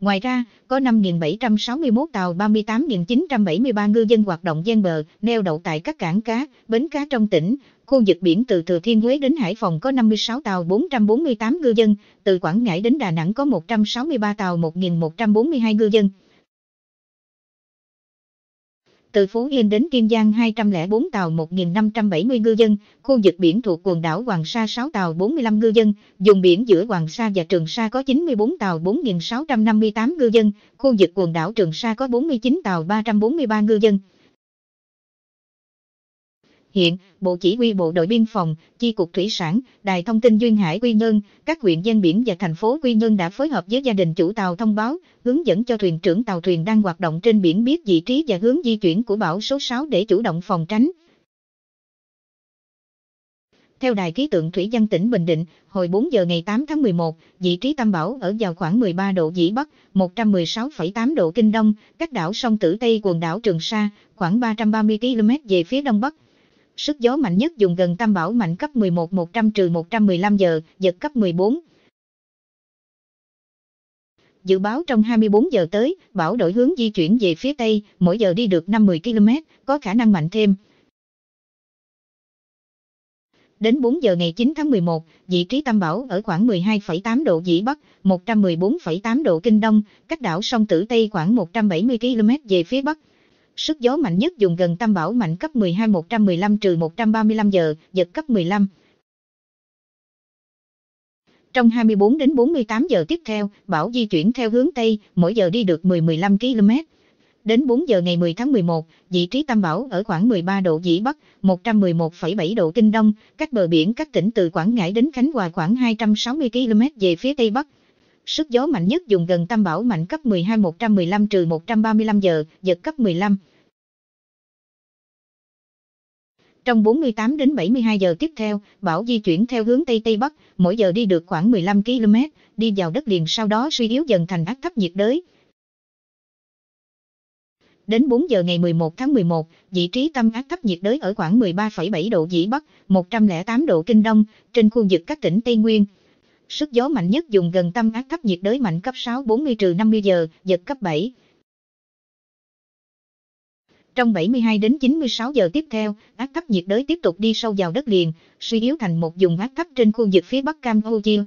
Ngoài ra, có 5.761 tàu 38.973 ngư dân hoạt động gian bờ, neo đậu tại các cảng cá, bến cá trong tỉnh. Khu vực biển từ Thừa Thiên Huế đến Hải Phòng có 56 tàu 448 ngư dân, từ Quảng Ngãi đến Đà Nẵng có 163 tàu 1.142 ngư dân từ Phú Yên đến Kiên Giang 204 tàu 1.570 ngư dân, khu vực biển thuộc quần đảo Hoàng Sa 6 tàu 45 ngư dân, vùng biển giữa Hoàng Sa và Trường Sa có 94 tàu 4.658 ngư dân, khu vực quần đảo Trường Sa có 49 tàu 343 ngư dân. Hiện, Bộ Chỉ huy Bộ đội Biên phòng, Chi cục Thủy sản, Đài thông tin Duyên Hải Quy Nhơn, các huyện ven biển và thành phố Quy Nhơn đã phối hợp với gia đình chủ tàu thông báo, hướng dẫn cho thuyền trưởng tàu thuyền đang hoạt động trên biển biết vị trí và hướng di chuyển của bão số 6 để chủ động phòng tránh. Theo Đài khí tượng Thủy văn tỉnh Bình Định, hồi 4 giờ ngày 8 tháng 11, vị trí tâm bão ở vào khoảng 13 độ Vĩ Bắc, 116,8 độ Kinh Đông, cách đảo sông Tử Tây quần đảo Trường Sa, khoảng 330 km về phía Đông Bắc, sức gió mạnh nhất dùng gần tam bảo mạnh cấp 11 100 trừ 115 giờ, giật cấp 14. Dự báo trong 24 giờ tới, bão đổi hướng di chuyển về phía Tây, mỗi giờ đi được 50 km, có khả năng mạnh thêm. Đến 4 giờ ngày 9 tháng 11, vị trí tâm bão ở khoảng 12,8 độ Vĩ Bắc, 114,8 độ Kinh Đông, cách đảo sông Tử Tây khoảng 170 km về phía Bắc, sức gió mạnh nhất dùng gần tâm bão mạnh cấp 12 115 trừ 135 giờ, giật cấp 15. Trong 24 đến 48 giờ tiếp theo, bão di chuyển theo hướng Tây, mỗi giờ đi được 10-15 km. Đến 4 giờ ngày 10 tháng 11, vị trí tâm bão ở khoảng 13 độ Vĩ Bắc, 111,7 độ Kinh Đông, cách bờ biển các tỉnh từ Quảng Ngãi đến Khánh Hòa khoảng 260 km về phía Tây Bắc, Sức gió mạnh nhất dùng gần tâm bão mạnh cấp 12-115 trừ 135 giờ, giật cấp 15. Trong 48 đến 72 giờ tiếp theo, bão di chuyển theo hướng Tây Tây Bắc, mỗi giờ đi được khoảng 15 km, đi vào đất liền sau đó suy yếu dần thành áp thấp nhiệt đới. Đến 4 giờ ngày 11 tháng 11, vị trí tâm áp thấp nhiệt đới ở khoảng 13,7 độ Vĩ Bắc, 108 độ Kinh Đông, trên khu vực các tỉnh Tây Nguyên, Sức gió mạnh nhất dùng gần tâm áp thấp nhiệt đới mạnh cấp 6 40 trừ 50 giờ, giật cấp 7. Trong 72 đến 96 giờ tiếp theo, áp thấp nhiệt đới tiếp tục đi sâu vào đất liền, suy yếu thành một vùng áp thấp trên khu vực phía bắc Campuchia,